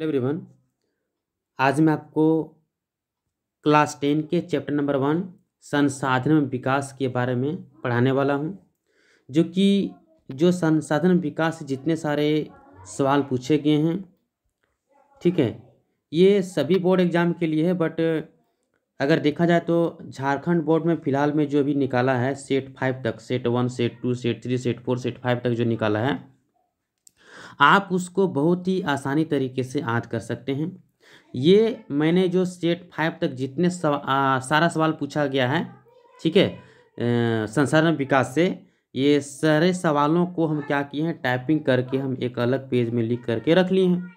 Hello everyone आज मैं आपको क्लास टेन के चैप्टर नंबर वन संसाधन विकास के बारे में पढ़ाने वाला हूँ जो कि जो संसाधन विकास जितने सारे सवाल पूछे गए हैं ठीक है ये सभी बोर्ड एग्ज़ाम के लिए है बट अगर देखा जाए तो झारखंड बोर्ड में फ़िलहाल में जो भी निकाला है सेट फाइव तक set one set two set three set four set five तक जो निकाला है आप उसको बहुत ही आसानी तरीके से याद कर सकते हैं ये मैंने जो स्टेट फाइव तक जितने सवा, आ, सारा सवाल पूछा गया है ठीक है संसाधन विकास से ये सारे सवालों को हम क्या किए हैं टाइपिंग करके हम एक अलग पेज में लिख करके रख लिए हैं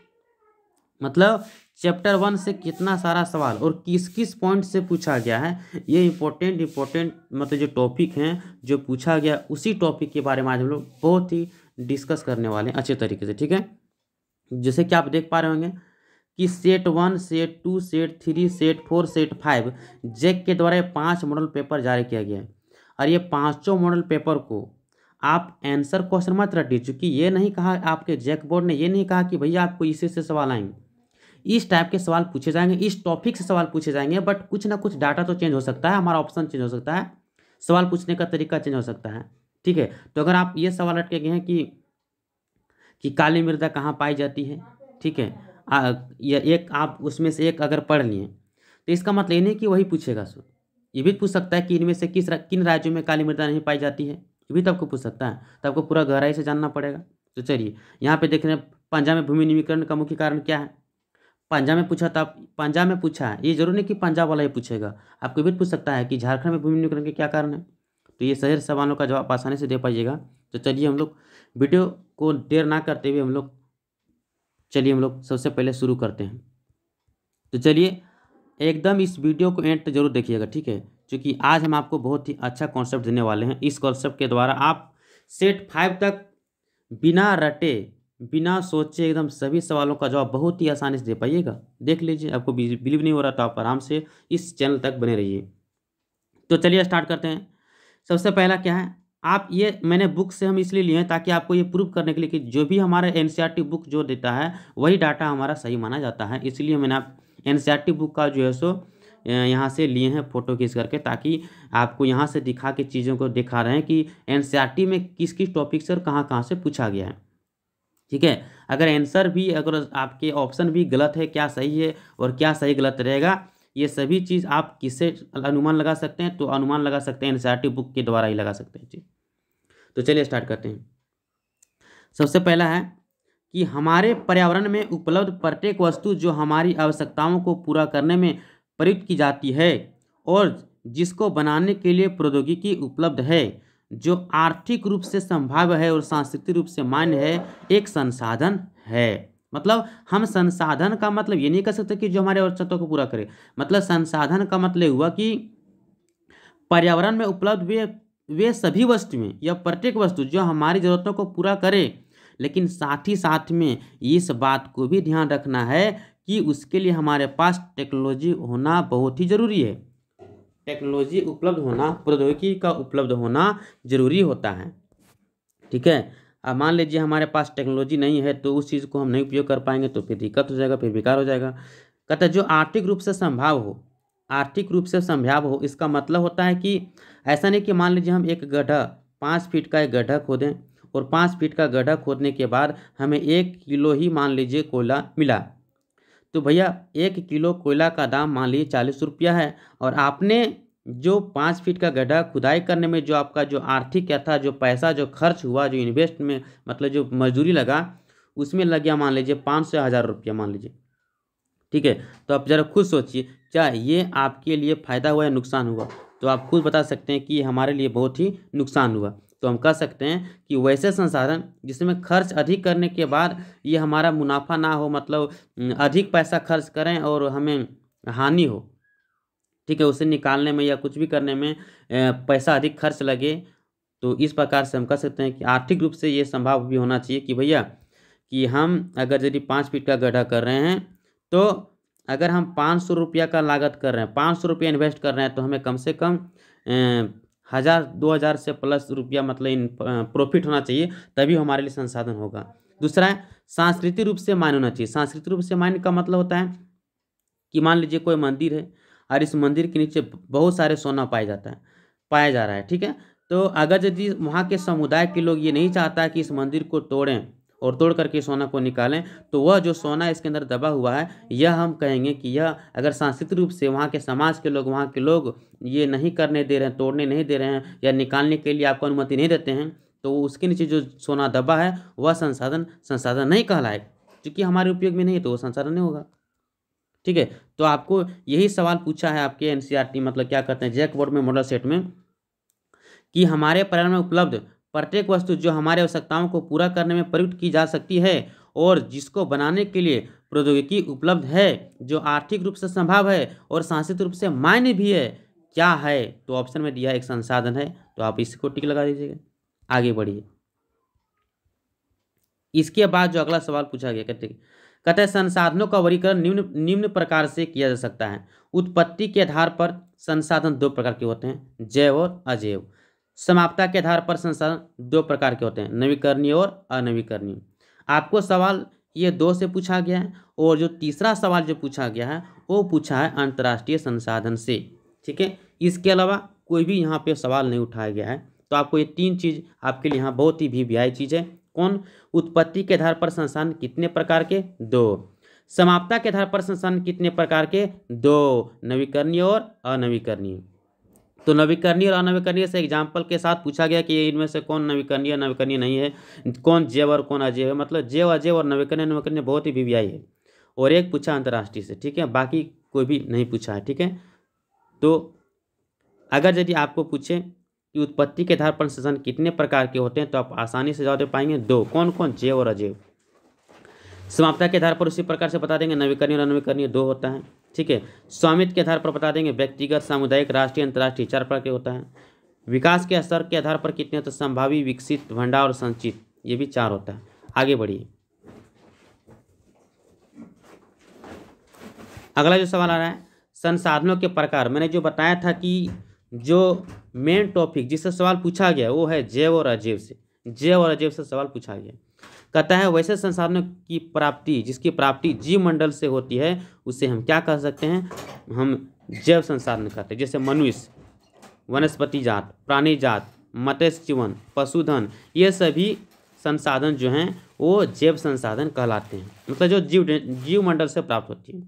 मतलब चैप्टर वन से कितना सारा सवाल और किस किस पॉइंट से पूछा गया है ये इम्पोर्टेंट इम्पोर्टेंट मतलब जो टॉपिक हैं जो पूछा गया उसी टॉपिक के बारे में आज हम लोग बहुत ही डिस्कस करने वाले हैं अच्छे तरीके से ठीक है जैसे कि आप देख पा रहे होंगे कि set one set two set three set four set five JAC के द्वारा ये पाँच मॉडल पेपर जारी किया गया है और ये पाँचों मॉडल पेपर को आप आंसर क्वेश्चन मत रटिए चूँकि ये नहीं कहा आपके जैक बोर्ड ने ये नहीं कहा कि भैया आपको इसी से सवाल आएंगे इस टाइप के सवाल पूछे जाएंगे इस टॉपिक से सवाल पूछे जाएंगे बट कुछ ना कुछ डाटा तो चेंज हो सकता है हमारा ऑप्शन चेंज हो सकता है सवाल पूछने का तरीका चेंज हो सकता है ठीक है तो अगर आप ये सवाल अटके गए हैं कि कि काली मृदा कहाँ पाई जाती है ठीक है या एक आप उसमें से एक अगर पढ़ लिए तो इसका मतलब ये नहीं कि वही पूछेगा सो ये भी पूछ सकता है कि इनमें से किस रा, किन राज्यों में काली मृदा नहीं पाई जाती है ये भी तो आपको पूछ सकता है तो आपको पूरा गहराई से जानना पड़ेगा तो चलिए यहाँ पर देख रहे हैं पंजाब में भूमि निमीकरण का मुख्य कारण क्या है पंजाब में पूछा था पंजाब में पूछा है ये जरूर नहीं कि पंजाब वाला ही पूछेगा आपको भी पूछ सकता है कि झारखंड में भूमि निमीकरण के क्या कारण है तो ये शहर सवालों का जवाब आसानी से दे पाइएगा तो चलिए हम लोग वीडियो को देर ना करते हुए हम लोग चलिए हम लोग सबसे पहले शुरू करते हैं तो चलिए एकदम इस वीडियो को एंड जरूर देखिएगा ठीक है क्योंकि आज हम आपको बहुत ही अच्छा कॉन्सेप्ट देने वाले हैं इस कॉन्सेप्ट के द्वारा आप सेट फाइव तक बिना रटे बिना सोचे एकदम सभी सवालों का जवाब बहुत ही आसानी से दे पाइएगा देख लीजिए आपको बिलीव नहीं हो रहा तो आप आराम से इस चैनल तक बने रहिए तो चलिए स्टार्ट करते हैं सबसे पहला क्या है आप ये मैंने बुक से हम इसलिए लिए हैं ताकि आपको ये प्रूव करने के लिए कि जो भी हमारा एन e बुक जो देता है वही डाटा हमारा सही माना जाता है इसलिए मैंने आप एन e बुक का जो है सो यहाँ से लिए हैं फ़ोटो खींच करके ताकि आपको यहाँ से दिखा के चीज़ों को दिखा रहे हैं कि एन e में किस किस टॉपिक से और कहाँ कहाँ से पूछा गया है ठीक है अगर आंसर भी अगर आपके ऑप्शन भी गलत है क्या सही है और क्या सही गलत रहेगा ये सभी चीज़ आप किससे अनुमान लगा सकते हैं तो अनुमान लगा सकते हैं एन बुक के द्वारा ही लगा सकते हैं जी तो चलिए स्टार्ट करते हैं सबसे पहला है कि हमारे पर्यावरण में उपलब्ध प्रत्येक वस्तु जो हमारी आवश्यकताओं को पूरा करने में प्रयुक्त की जाती है और जिसको बनाने के लिए प्रौद्योगिकी उपलब्ध है जो आर्थिक रूप से संभाव्य है और सांस्कृतिक रूप से मान्य है एक संसाधन है मतलब हम संसाधन का मतलब ये नहीं कह सकते कि जो हमारे आवश्यकता को पूरा करे मतलब संसाधन का मतलब हुआ कि पर्यावरण में उपलब्ध वे वे सभी वस्तुएं या प्रत्येक वस्तु जो हमारी ज़रूरतों को पूरा करे लेकिन साथ ही साथ में इस बात को भी ध्यान रखना है कि उसके लिए हमारे पास टेक्नोलॉजी होना बहुत ही ज़रूरी है टेक्नोलॉजी उपलब्ध होना प्रौद्योगिकी का उपलब्ध होना जरूरी होता है ठीक है अब मान लीजिए हमारे पास टेक्नोलॉजी नहीं है तो उस चीज़ को हम नहीं उपयोग कर पाएंगे तो फिर दिक्कत हो जाएगा फिर बेकार हो जाएगा कहते जो आर्थिक रूप से संभव हो आर्थिक रूप से संभव हो इसका मतलब होता है कि ऐसा नहीं कि मान लीजिए हम एक गड्ढा पाँच फीट का एक गड्ढा खोदें और पाँच फीट का गड्ढा खोदने के बाद हमें एक किलो ही मान लीजिए कोयला मिला तो भैया एक किलो कोयला का दाम मान लीजिए चालीस रुपया है और आपने जो पाँच फीट का गड्ढा खुदाई करने में जो आपका जो आर्थिक क्या था जो पैसा जो खर्च हुआ जो इन्वेस्ट में मतलब जो मजदूरी लगा उसमें लग गया मान लीजिए पाँच सौ हज़ार रुपया मान लीजिए ठीक है तो आप ज़रा खुद सोचिए क्या ये आपके लिए फ़ायदा हुआ या नुकसान हुआ तो आप खुद बता सकते हैं कि हमारे लिए बहुत ही नुकसान हुआ तो हम कह सकते हैं कि वैसे संसाधन जिसमें खर्च अधिक करने के बाद ये हमारा मुनाफा ना हो मतलब अधिक पैसा खर्च करें और हमें हानि हो ठीक है उसे निकालने में या कुछ भी करने में पैसा अधिक खर्च लगे तो इस प्रकार से हम कह सकते हैं कि आर्थिक रूप से ये संभव भी होना चाहिए कि भैया कि हम अगर यदि पाँच फीट का गड्ढा कर रहे हैं तो अगर हम पाँच सौ रुपया का लागत कर रहे हैं पाँच सौ रुपया इन्वेस्ट कर रहे हैं तो हमें कम से कम हज़ार दो हज़ार से प्लस रुपया मतलब इन प्रॉफिट होना चाहिए तभी हमारे लिए संसाधन होगा दूसरा है सांस्कृतिक रूप से मान्य होना चाहिए सांस्कृतिक रूप से मान्य का मतलब होता है कि मान लीजिए कोई मंदिर है और इस मंदिर के नीचे बहुत सारे सोना पाया जाता है पाया जा रहा है ठीक है तो अगर यदि वहाँ के समुदाय के लोग ये नहीं चाहता कि इस मंदिर को तोड़ें और तोड़ करके सोना को निकालें तो वह जो सोना इसके अंदर दबा हुआ है यह हम कहेंगे कि यह अगर सांस्कृतिक रूप से वहाँ के समाज के लोग वहाँ के लोग ये नहीं करने दे रहे हैं तोड़ने नहीं दे रहे हैं या निकालने के लिए आपको अनुमति नहीं देते हैं तो उसके नीचे जो सोना दबा है वह संसाधन संसाधन नहीं कहलाएगा क्योंकि हमारे उपयोग में नहीं है तो वह संसाधन नहीं होगा ठीक है तो आपको यही सवाल पूछा है आपके एनसीईआरटी e मतलब क्या कहते हैं जैक बोर्ड में मॉडल सेट में कि हमारे पर्यावरण में उपलब्ध प्रत्येक वस्तु जो हमारे आवश्यकताओं को पूरा करने में प्रयुक्त की जा सकती है और जिसको बनाने के लिए प्रौद्योगिकी उपलब्ध है जो आर्थिक रूप से संभव है और सांसित रूप से मान्य भी है क्या है तो ऑप्शन में दिया एक संसाधन है तो आप इसको टिक लगा दीजिएगा आगे बढ़िए इसके बाद जो अगला सवाल पूछा गया कहते कहते हैं संसाधनों का वर्गीकरण निम्न निम्न प्रकार से किया जा सकता है उत्पत्ति के आधार पर संसाधन दो प्रकार के होते हैं जैव और अजैव समाप्ता के आधार पर संसाधन दो प्रकार के होते हैं नवीकरणीय और अनवीकरणीय आपको सवाल ये दो से पूछा गया है और जो तीसरा सवाल जो पूछा गया है वो पूछा है अंतर्राष्ट्रीय संसाधन से ठीक है इसके अलावा कोई भी यहाँ पे सवाल नहीं उठाया गया है तो आपको ये तीन चीज़ आपके लिए यहाँ बहुत ही भी व्याय चीज़ है कौन उत्पत्ति के आधार पर संसाधन कितने प्रकार के दो समाप्ता के आधार पर संसाधन कितने प्रकार के दो नवीकरणीय और अनवीकरणीय तो नवीकरणीय और अनवीकरणीय से एग्जाम्पल के साथ पूछा गया कि इनमें से कौन नवीकरणीय नवीकरणीय नहीं है कौन जेव और कौन अजेव है मतलब जेव अजेव और नवीकरणीय नवीकरणीय बहुत ही वी है और एक पूछा अंतर्राष्ट्रीय से ठीक है बाकी कोई भी नहीं पूछा है ठीक है तो अगर यदि आपको पूछे कि उत्पत्ति के आधार पर संसाधन कितने प्रकार के होते हैं तो आप आसानी से जवाब दे पाएंगे दो कौन कौन जैव और अजैव समाप्ता के आधार पर उसी प्रकार से बता देंगे नवीकरणीय और अनवीकरणीय दो होता है ठीक है स्वामित्व के आधार पर बता देंगे व्यक्तिगत सामुदायिक राष्ट्रीय अंतर्राष्ट्रीय चार प्रकार के होता है विकास के स्तर के आधार पर कितने तो संभावी विकसित भंडार और संचित ये भी चार होता है आगे बढ़िए अगला जो सवाल आ रहा है संसाधनों के प्रकार मैंने जो बताया था कि जो मेन टॉपिक जिससे सवाल पूछा गया वो है जैव और अजैव से जैव और अजैव से सवाल पूछा गया कहता है वैसे संसाधनों की प्राप्ति जिसकी प्राप्ति जीव मंडल से होती है उसे हम क्या कह सकते हैं हम जैव संसाधन कहते हैं जैसे मनुष्य वनस्पति जात प्राणी जात मत्स्य जीवन पशुधन ये सभी संसाधन जो हैं वो जैव संसाधन कहलाते हैं मतलब जो जीव जीव मंडल से प्राप्त होती है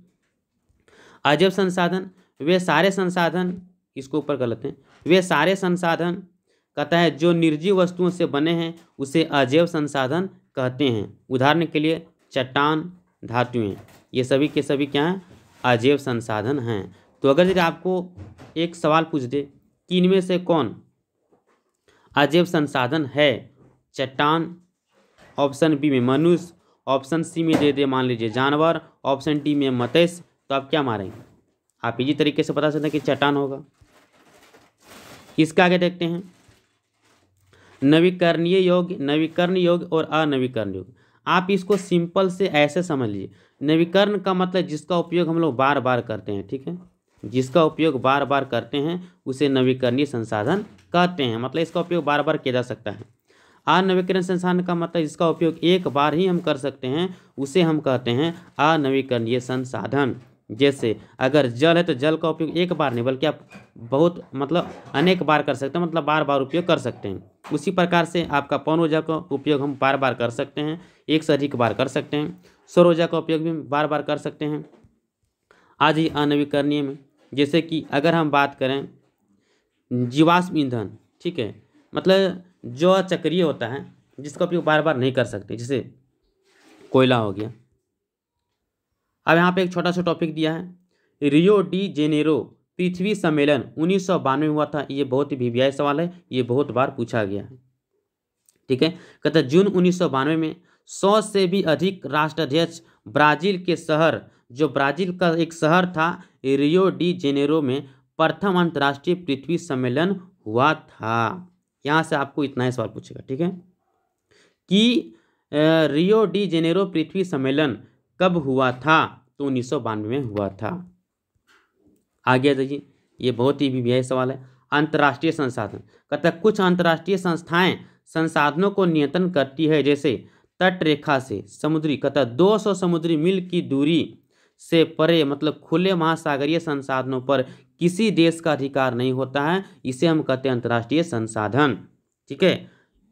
अजैव संसाधन वे सारे संसाधन इसको ऊपर कर लेते हैं वे सारे संसाधन कहता है जो निर्जीव वस्तुओं से बने हैं उसे अजैव संसाधन कहते हैं उदाहरण के लिए चट्टान धातुएं ये सभी के सभी क्या हैं अजैव संसाधन हैं तो अगर यदि आपको एक सवाल पूछ दे कि इनमें से कौन अजैव संसाधन है चट्टान ऑप्शन बी में मनुष्य ऑप्शन सी में दे दे मान लीजिए जानवर ऑप्शन डी में मतस्य तो आप क्या मारेंगे आप इजी तरीके से बता सकते हैं कि चट्टान होगा इसका आगे देखते हैं नवीकरणीय योग नवीकरण योग और अनवीकरण योग आप इसको सिंपल से ऐसे समझ लीजिए नवीकरण का मतलब जिसका उपयोग हम लोग बार बार करते हैं ठीक है जिसका उपयोग बार बार करते हैं उसे नवीकरणीय संसाधन कहते हैं मतलब इसका उपयोग बार बार किया जा सकता है अनवीकरण संसाधन का मतलब इसका उपयोग एक बार ही हम कर सकते हैं उसे हम कहते हैं अनवीकरणीय संसाधन जैसे अगर जल है तो जल का उपयोग एक बार नहीं बल्कि आप बहुत मतलब अनेक बार कर सकते हैं मतलब बार बार उपयोग कर सकते हैं उसी प्रकार से आपका पौन ऊर्जा का उपयोग हम बार बार कर सकते हैं एक से अधिक बार कर सकते हैं सौर ऊर्जा का उपयोग भी बार बार कर सकते हैं आज ही अनवीकरणीय में जैसे कि अगर हम बात करें जीवाश्म ईंधन ठीक है मतलब जो चक्रिय होता है जिसका उपयोग बार बार नहीं कर सकते जैसे कोयला हो गया अब यहाँ पे एक छोटा सा टॉपिक दिया है रियो डी जेनेरो पृथ्वी सम्मेलन उन्नीस में हुआ था ये बहुत ही वी सवाल है ये बहुत बार पूछा गया है ठीक है कहते जून उन्नीस में सौ से भी अधिक राष्ट्राध्यक्ष ब्राजील के शहर जो ब्राजील का एक शहर था रियो डी जेनेरो में प्रथम अंतर्राष्ट्रीय पृथ्वी सम्मेलन हुआ था यहाँ से आपको इतना ही सवाल पूछेगा ठीक है कि रियो डी जेनेरो पृथ्वी सम्मेलन कब हुआ था तो उन्नीस में हुआ था आगे देखिए ये बहुत ही भी सवाल है अंतर्राष्ट्रीय संसाधन कथा कुछ अंतर्राष्ट्रीय संस्थाएं संसाधनों को नियंत्रण करती है जैसे तट रेखा से समुद्री कथा दो 200 समुद्री मील की दूरी से परे मतलब खुले महासागरीय संसाधनों पर किसी देश का अधिकार नहीं होता है इसे हम कहते हैं अंतर्राष्ट्रीय संसाधन ठीक है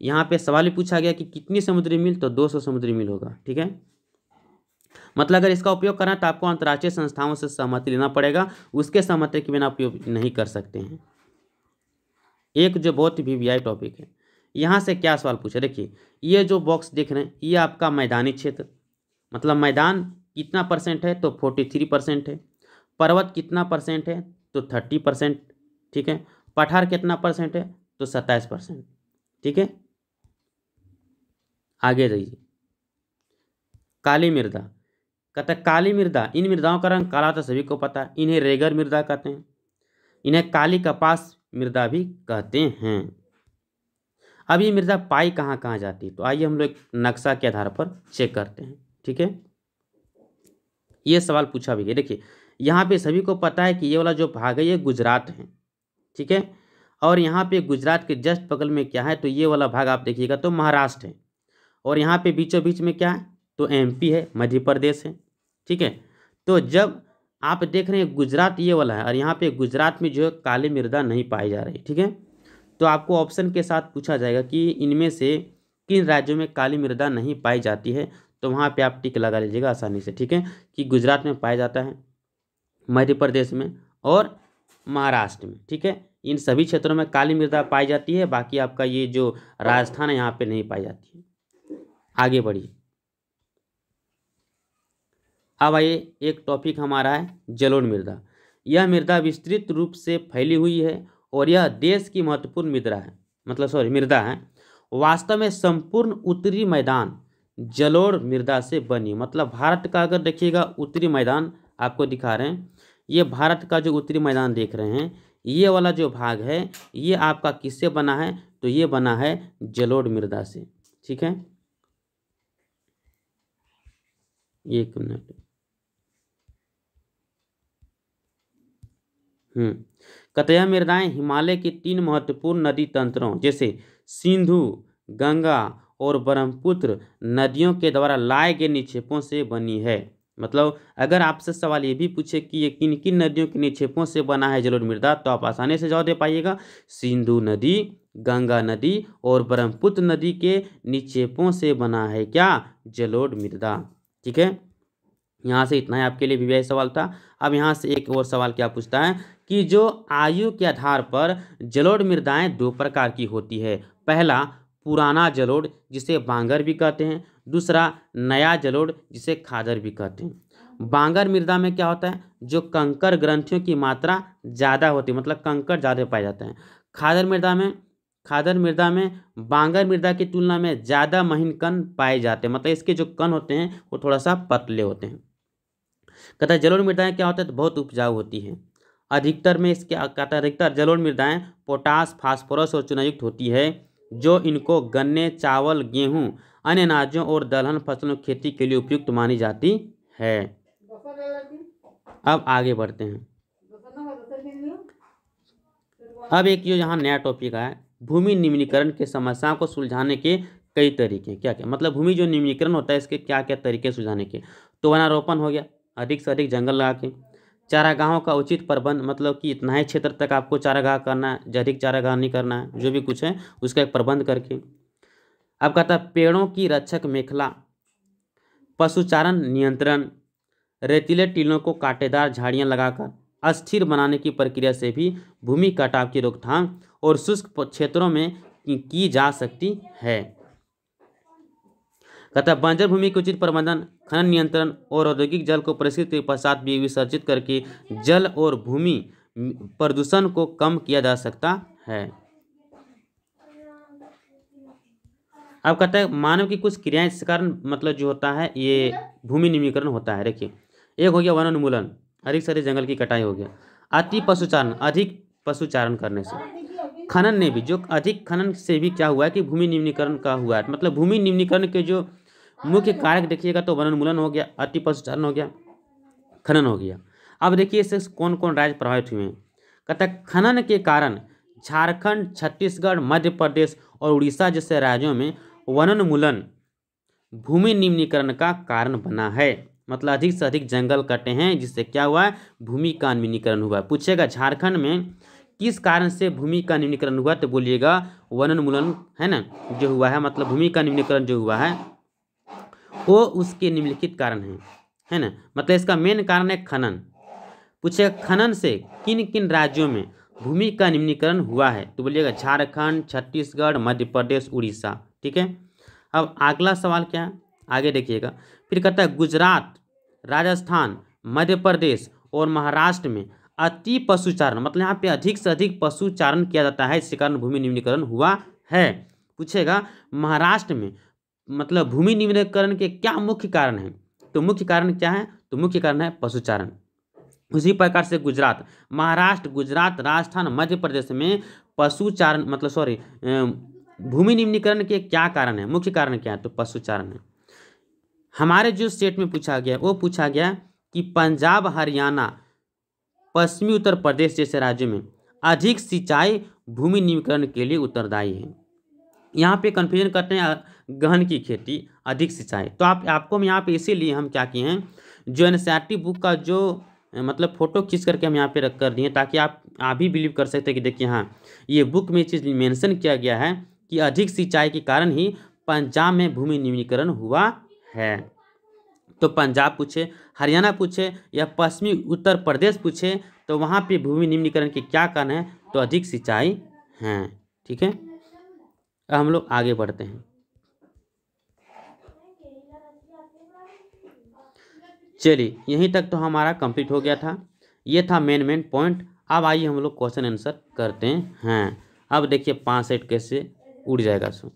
यहाँ पे सवाल पूछा गया कि कितनी समुद्री मील तो 200 समुद्री मील होगा ठीक है मतलब अगर इसका उपयोग करना तो आपको अंतर्राष्ट्रीय संस्थाओं से सहमति लेना पड़ेगा उसके सहमति के बिना उपयोग नहीं कर सकते हैं एक जो बहुत ही वी टॉपिक है यहाँ से क्या सवाल पूछे देखिए ये जो बॉक्स देख रहे हैं ये आपका मैदानी क्षेत्र मतलब मैदान कितना परसेंट है तो फोर्टी थ्री परसेंट है पर्वत कितना परसेंट है तो थर्टी परसेंट ठीक है पठार कितना परसेंट है तो सत्ताईस परसेंट ठीक है आगे जाइए काली मृदा कहता हैं काली मृदा इन मृदाओं का रंग काला तो सभी को पता है इन्हें रेगर मृदा कहते हैं इन्हें काली कपास मृदा भी कहते हैं अब ये मृदा पाई कहाँ कहाँ जाती है तो आइए हम लोग नक्शा के आधार पर चेक करते हैं ठीक है ये सवाल पूछा भी है देखिए यहाँ पे सभी को पता है कि ये वाला जो भाग है ये गुजरात है ठीक है और यहाँ पे गुजरात के जस्ट बगल में क्या है तो ये वाला भाग आप देखिएगा तो महाराष्ट्र है और यहाँ पे बीचों बीच में क्या है तो एमपी है मध्य प्रदेश है ठीक है तो जब आप देख रहे हैं गुजरात ये वाला है और यहाँ पे गुजरात में जो है काली मृदा नहीं पाई जा रही ठीक है तो आपको ऑप्शन के साथ पूछा जाएगा कि इनमें से किन राज्यों में काली मृदा नहीं पाई जाती है तो वहाँ पे आप टिक लगा लीजिएगा आसानी से ठीक है कि गुजरात में पाया जाता है मध्य प्रदेश में और महाराष्ट्र में ठीक है इन सभी क्षेत्रों में काली मृदा पाई जाती है बाकी आपका ये जो राजस्थान है यहाँ पे नहीं पाई जाती है आगे बढ़िए अब आइए एक टॉपिक हमारा है जलोढ़ मृदा यह मृदा विस्तृत रूप से फैली हुई है और यह देश की महत्वपूर्ण मृदा है मतलब सॉरी मृदा है वास्तव में संपूर्ण उत्तरी मैदान जलोढ़ मृदा से बनी मतलब भारत का अगर देखिएगा उत्तरी मैदान आपको दिखा रहे हैं ये भारत का जो उत्तरी मैदान देख रहे हैं ये वाला जो भाग है ये आपका किससे बना है तो ये बना है जलोढ़ मृदा से ठीक है एक मिनट हम्म। कतया मृदाएँ हिमालय के तीन महत्वपूर्ण नदी तंत्रों जैसे सिंधु गंगा और ब्रह्मपुत्र नदियों के द्वारा लाए गए निक्षेपों से बनी है मतलब अगर आपसे सवाल ये भी पूछे कि ये किन किन नदियों के निक्षेपों से बना है जलोढ़ मृदा तो आप आसानी से जवाब दे पाइएगा सिंधु नदी गंगा नदी और ब्रह्मपुत्र नदी के निक्षेपों से बना है क्या जलोढ़ मृदा ठीक है यहाँ से इतना ही आपके लिए भी सवाल था अब यहाँ से एक और सवाल क्या पूछता है कि जो आयु के आधार पर जलोढ़ मृदाएँ दो प्रकार की होती है पहला पुराना जलोढ़ जिसे बांगर भी कहते हैं दूसरा नया जलोढ़ जिसे खादर भी कहते हैं बांगर मृदा में क्या होता है जो कंकर ग्रंथियों की मात्रा ज़्यादा होती है मतलब कंकर ज़्यादा पाए जाते हैं खादर मृदा में खादर मृदा में बांगर मृदा की तुलना में ज़्यादा महीन कण पाए जाते हैं मतलब इसके जो कण होते हैं वो थोड़ा सा पतले होते हैं कथा जलोड़ जलोढ़ मृदाएँ क्या होता है तो बहुत उपजाऊ होती हैं अधिकतर में इसके अधिकतर जलोढ़ मृदाएँ पोटास फास्फोरस और चुनायुक्त होती है जो इनको गन्ने चावल गेहूँ अन्य अनाजों और दलहन फसलों की खेती के लिए उपयुक्त मानी जाती है अब आगे बढ़ते हैं अब एक जो यहाँ नया टॉपिक आया भूमि निम्नीकरण के समस्याओं को सुलझाने के कई तरीके क्या क्या मतलब भूमि जो निम्नीकरण होता है इसके क्या क्या तरीके सुलझाने के तो वनारोपण हो गया अधिक से अधिक जंगल लगा के चारागाहों का उचित प्रबंध मतलब कि इतना ही क्षेत्र तक आपको चारागाह करना है अधिक चारागाह नहीं करना है जो भी कुछ है उसका एक प्रबंध करके अब कहता है पेड़ों की रक्षक मेखला पशुचारण नियंत्रण रेतीले टीलों को काटेदार झाड़ियाँ लगाकर अस्थिर बनाने की प्रक्रिया से भी भूमि कटाव की रोकथाम और शुष्क क्षेत्रों में की जा सकती है तथा बंजर भूमि के उचित प्रबंधन खनन नियंत्रण और औद्योगिक जल को परिस्थिति के पश्चात भी विसर्जित करके जल और भूमि प्रदूषण को कम किया जा सकता है अब कहते हैं मानव की कुछ क्रियाएं इस कारण मतलब जो होता है ये भूमि निमीकरण होता है देखिए एक हो गया वन उन्मूलन अधिक सारे जंगल की कटाई हो गया अति पशुचारण अधिक पशुचारण करने से खनन ने भी जो अधिक खनन से भी क्या हुआ है कि भूमि निम्नीकरण का हुआ है मतलब भूमि निम्नीकरण के जो मुख्य कारक देखिएगा तो वनोन्मूलन हो गया अति पशुचारण हो गया खनन हो गया अब देखिए इससे कौन कौन राज्य प्रभावित हुए हैं कहता खनन के कारण झारखंड छत्तीसगढ़ मध्य प्रदेश और उड़ीसा जैसे राज्यों में वनोन्मूलन भूमि निम्नीकरण का कारण बना है मतलब अधिक से अधिक जंगल कटे हैं जिससे क्या हुआ है भूमि का निम्नीकरण हुआ पूछेगा झारखंड में किस कारण से भूमि का निम्नीकरण हुआ तो बोलिएगा वनोन्मूलन है ना जो हुआ है मतलब भूमि का निम्नीकरण जो हुआ है वो उसके निम्नलिखित कारण हैं है ना मतलब इसका मेन कारण है खनन पूछेगा खनन से किन किन राज्यों में भूमि का निम्नीकरण हुआ है तो बोलिएगा झारखंड छत्तीसगढ़ मध्य प्रदेश उड़ीसा ठीक है अब अगला सवाल क्या है आगे देखिएगा फिर कहता है गुजरात राजस्थान मध्य प्रदेश और महाराष्ट्र में अति पशुचारण मतलब यहाँ पे अधिक से अधिक पशुचारण किया जाता है इसके कारण भूमि निम्नीकरण हुआ है पूछेगा महाराष्ट्र में मतलब भूमि निम्नकरण के क्या मुख्य कारण हैं तो मुख्य कारण क्या है तो मुख्य कारण है पशुचारण उसी प्रकार से गुजरात महाराष्ट्र गुजरात राजस्थान मध्य प्रदेश में पशुचारण मतलब सॉरी भूमि निम्नीकरण के क्या कारण है मुख्य कारण क्या है तो पशुचारण है हमारे जो स्टेट में पूछा गया वो पूछा गया कि पंजाब हरियाणा पश्चिमी उत्तर प्रदेश जैसे राज्यों में अधिक सिंचाई भूमि निम्नीकरण के लिए उत्तरदायी है यहाँ पे कन्फ्यूजन करते हैं गहन की खेती अधिक सिंचाई तो आप आपको हम यहाँ पे इसीलिए हम क्या किए हैं जो एन बुक का जो मतलब फ़ोटो खींच करके हम यहाँ पे रख कर दिए ताकि आप आप भी बिलीव कर सकते हैं कि देखिए हाँ ये बुक में चीज़ मेंशन किया गया है कि अधिक सिंचाई के कारण ही पंजाब में भूमि निम्नीकरण हुआ है तो पंजाब पूछे हरियाणा पूछे या पश्चिमी उत्तर प्रदेश पूछे तो वहाँ पर भूमि निम्नीकरण के क्या कारण है तो अधिक सिंचाई हैं ठीक है अब हम लोग आगे बढ़ते हैं चलिए यहीं तक तो हमारा कंप्लीट हो गया था ये था मेन मेन पॉइंट अब आइए हम लोग क्वेश्चन आंसर करते हैं अब देखिए पाँच सेट कैसे उड़ जाएगा सो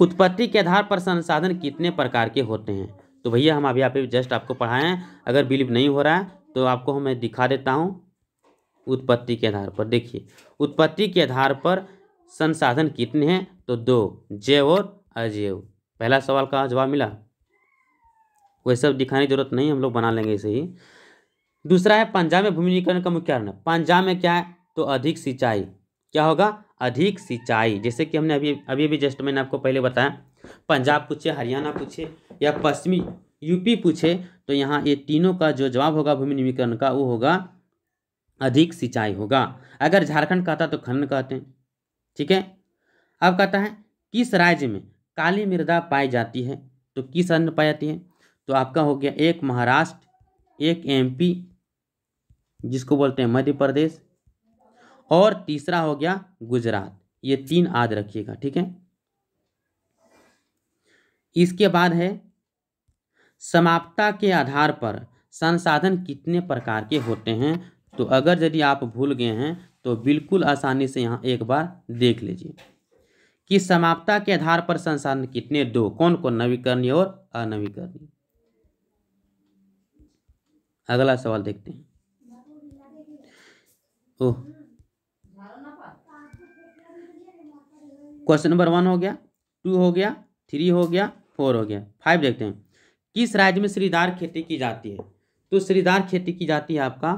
उत्पत्ति के आधार पर संसाधन कितने प्रकार के होते हैं तो भैया हम अभी आप जस्ट आपको पढ़ाए हैं अगर बिलीव नहीं हो रहा है तो आपको मैं दिखा देता हूँ उत्पत्ति के आधार पर देखिए उत्पत्ति के आधार पर संसाधन कितने हैं तो दो जैव और अजैव पहला सवाल का जवाब मिला वह सब दिखाने की जरूरत नहीं हम लोग बना लेंगे इसे ही दूसरा है पंजाब में भूमिनीकरण का मुख्य कारण पंजाब में क्या है तो अधिक सिंचाई क्या होगा अधिक सिंचाई जैसे कि हमने अभी अभी अभी जस्ट मैंने आपको पहले बताया पंजाब पूछे हरियाणा पूछे या पश्चिमी यूपी पूछे तो यहाँ ये तीनों का जो जवाब होगा भूमि निवीकरण का वो होगा अधिक सिंचाई होगा अगर झारखंड कहता तो खनन कहते हैं ठीक है अब कहता है किस राज्य में काली मृदा पाई जाती है तो किस राज्य में पाई जाती है तो आपका हो गया एक महाराष्ट्र एक एमपी जिसको बोलते हैं मध्य प्रदेश और तीसरा हो गया गुजरात ये तीन याद रखिएगा ठीक है इसके बाद है समाप्ता के आधार पर संसाधन कितने प्रकार के होते हैं तो अगर यदि आप भूल गए हैं तो बिल्कुल आसानी से यहाँ एक बार देख लीजिए कि समाप्ता के आधार पर संसाधन कितने दो कौन कौन नवीकरणीय और अनवीकरणीय अगला सवाल देखते हैं ओह क्वेश्चन नंबर वन हो गया टू हो गया थ्री हो गया फोर हो गया फाइव देखते हैं किस राज्य में श्रीदार खेती की जाती है तो श्रीदार खेती की जाती है आपका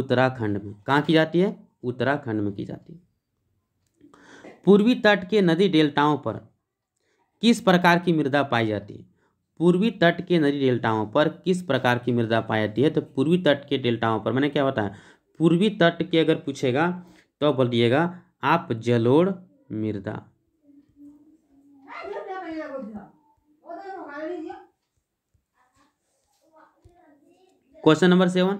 उत्तराखंड में कहाँ की जाती है उत्तराखंड में की जाती है पूर्वी तट के नदी डेल्टाओं पर किस प्रकार की मृदा पाई जाती है पूर्वी तट के नदी डेल्टाओं पर किस प्रकार की मृदा पाई जाती है तो पूर्वी तट के डेल्टाओं पर मैंने क्या बताया पूर्वी तट के अगर पूछेगा तो बोल दिएगा आप जलोड़ मृदा क्वेश्चन नंबर सेवन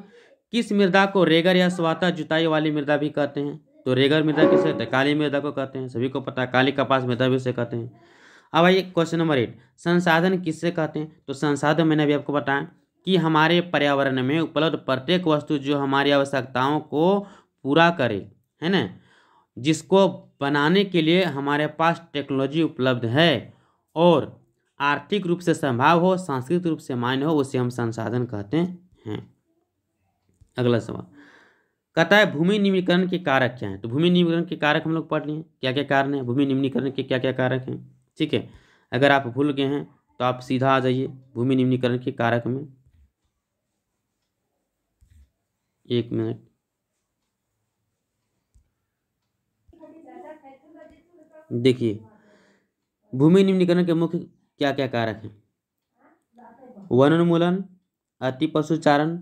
किस मृदा को रेगर या स्वाता जुताई वाली मृदा भी कहते हैं तो रेगर मृदा किसे कहते हैं काली मृदा को कहते हैं सभी को पता है काली कपास मृदा भी उसे कहते हैं अब आइए क्वेश्चन नंबर एट संसाधन किससे कहते हैं तो संसाधन मैंने अभी आपको बताया कि हमारे पर्यावरण में उपलब्ध प्रत्येक वस्तु जो हमारी आवश्यकताओं को पूरा करे है ना जिसको बनाने के लिए हमारे पास टेक्नोलॉजी उपलब्ध है और आर्थिक रूप से संभाव हो सांस्कृतिक रूप से मान्य हो उसे हम संसाधन कहते हैं अगला सवाल कहता है भूमि निम्नीकरण के कारक क्या हैं तो भूमि निम्नीकरण के कारक हम लोग पढ़ लिए क्या क्या कारण है भूमि निम्नीकरण के क्या क्या कारक हैं ठीक है अगर आप भूल गए हैं तो आप सीधा आ जाइए भूमि निम्नीकरण के कारक में एक मिनट देखिए भूमि निम्नीकरण के मुख्य क्या क्या कारक हैं वनोन्मूलन अति पशुचारण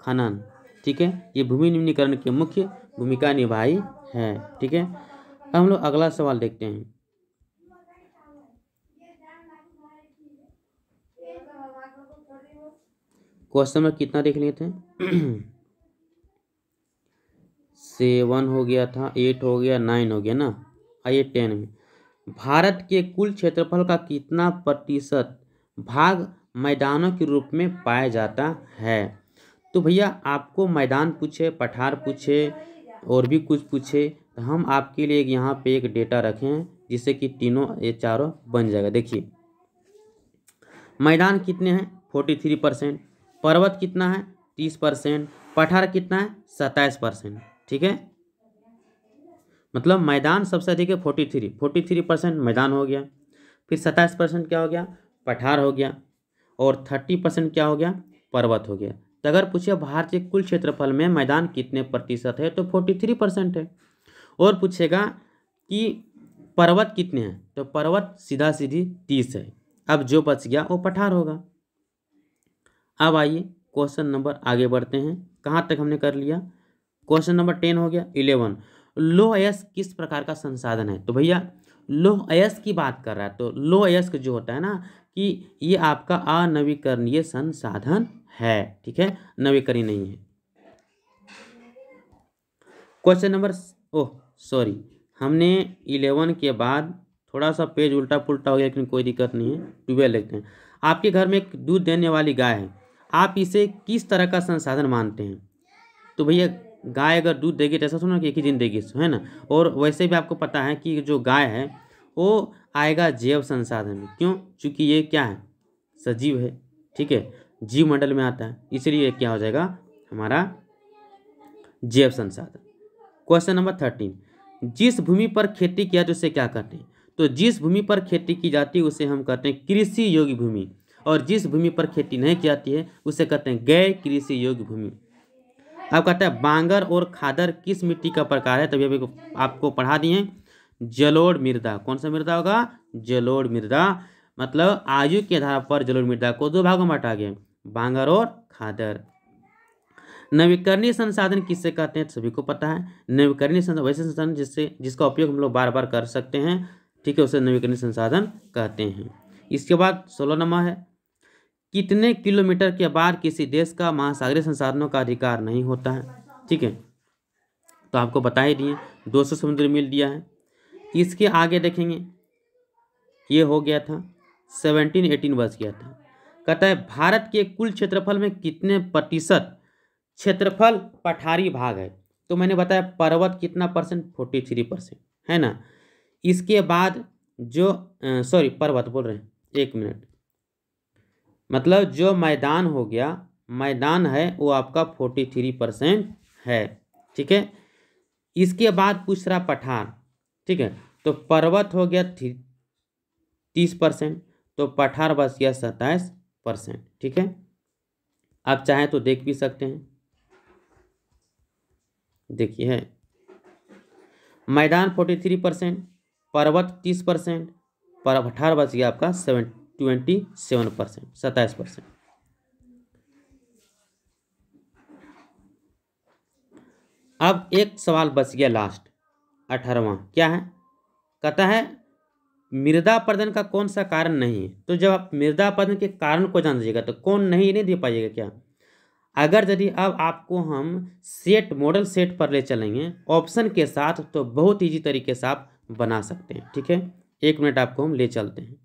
खनन ठीक है ये भूमि निम्नीकरण की मुख्य भूमिका निभाई है ठीक है अब हम लोग अगला सवाल देखते हैं क्वेश्चन में कितना देख लिए थे सेवन हो गया था एट हो गया नाइन हो गया ना आइए टेन में भारत के कुल क्षेत्रफल का कितना प्रतिशत भाग मैदानों के रूप में पाया जाता है तो भैया आपको मैदान पूछे पठार पूछे और भी कुछ पूछे तो हम आपके लिए यहाँ पे एक डेटा रखे हैं जिससे कि तीनों ये चारों बन जाएगा देखिए मैदान कितने हैं फोर्टी थ्री परसेंट पर्वत कितना है तीस परसेंट पठार कितना है सत्ताईस परसेंट ठीक है मतलब मैदान सबसे अधिक है forty three forty three percent मैदान हो गया फिर सत्ताईस परसेंट क्या हो गया पठार हो गया और थर्टी परसेंट क्या हो गया पर्वत हो गया तो अगर पूछे भारत के कुल क्षेत्रफल में मैदान कितने प्रतिशत है तो फोर्टी थ्री परसेंट है और पूछेगा कि पर्वत कितने हैं तो पर्वत सीधा सीधी तीस है अब जो बच गया वो पठार होगा अब आइए क्वेश्चन नंबर आगे बढ़ते हैं कहाँ तक हमने कर लिया क्वेश्चन नंबर टेन हो गया इलेवन लोह अयस किस प्रकार का संसाधन है तो भैया लोह अयस्क की बात कर रहा है तो लोह अयस्क जो होता है ना कि ये आपका अनवीकरणीय संसाधन है ठीक है नवीकरी नहीं है क्वेश्चन नंबर ओह सॉरी हमने इलेवन के बाद थोड़ा सा पेज उल्टा पुल्टा हो गया लेकिन कोई दिक्कत नहीं है ट्वेल्व लिखते हैं आपके घर में एक दूध देने वाली गाय है आप इसे किस तरह का संसाधन मानते हैं तो भैया गाय अगर दूध देगी तो ऐसा सुनो कि एक ही दिन देगी है ना और वैसे भी आपको पता है कि जो गाय है वो आएगा जैव संसाधन में क्यों चूँकि ये क्या है सजीव है ठीक है जीव मंडल में आता है इसलिए क्या हो जाएगा हमारा जैव संसाधन क्वेश्चन नंबर थर्टीन जिस भूमि पर खेती किया जाती उसे क्या कहते हैं तो जिस भूमि पर खेती की जाती है उसे हम कहते हैं कृषि योग्य भूमि और जिस भूमि पर खेती नहीं की जाती है उसे कहते हैं गैर कृषि योग्य भूमि अब कहते हैं बांगर और खादर किस मिट्टी का प्रकार है तभी अभी आपको पढ़ा दिए जलोड़ मृदा कौन सा मृदा होगा जलोड़ मृदा मतलब आयु के आधार पर जलोड़ मृदा को दो भागों में बांटा गया बांगर और खादर नवीकरणीय संसाधन किससे कहते हैं सभी को पता है नवीकरणीय संसाधन वैसे संसाधन जिससे जिसका उपयोग हम लोग बार बार कर सकते हैं ठीक है उसे नवीकरणीय संसाधन कहते हैं इसके बाद सोलह नंबर है कितने किलोमीटर के बाद किसी देश का महासागरीय संसाधनों का अधिकार नहीं होता है ठीक है तो आपको बता ही दिए दो सौ समुद्र मिल दिया है इसके आगे देखेंगे ये हो गया था सेवनटीन एटीन बच गया था कहता है भारत के कुल क्षेत्रफल में कितने प्रतिशत क्षेत्रफल पठारी भाग है तो मैंने बताया पर्वत कितना परसेंट फोर्टी थ्री परसेंट है ना इसके बाद जो सॉरी पर्वत बोल रहे हैं एक मिनट मतलब जो मैदान हो गया मैदान है वो आपका फोर्टी थ्री परसेंट है ठीक है इसके बाद पूछ रहा पठार ठीक है तो पर्वत हो गया तीस परसेंट तो पठार बस गया सत्ताईस परसेंट ठीक है आप चाहें तो देख भी सकते हैं देखिए है मैदान फोर्टी थ्री परसेंट पर्वत तीस परसेंट पर अठारह बच गया आपका सेवन ट्वेंटी सेवन परसेंट सत्ताईस परसेंट अब एक सवाल बच गया लास्ट अठारहवा क्या है कहता है मृदा अपरदन का कौन सा कारण नहीं है तो जब आप मृदा अपरदन के कारण को जान दीजिएगा तो कौन नहीं नहीं दे पाइएगा क्या अगर यदि अब आपको हम सेट मॉडल सेट पर ले चलेंगे ऑप्शन के साथ तो बहुत ईजी तरीके से आप बना सकते हैं ठीक है एक मिनट आपको हम ले चलते हैं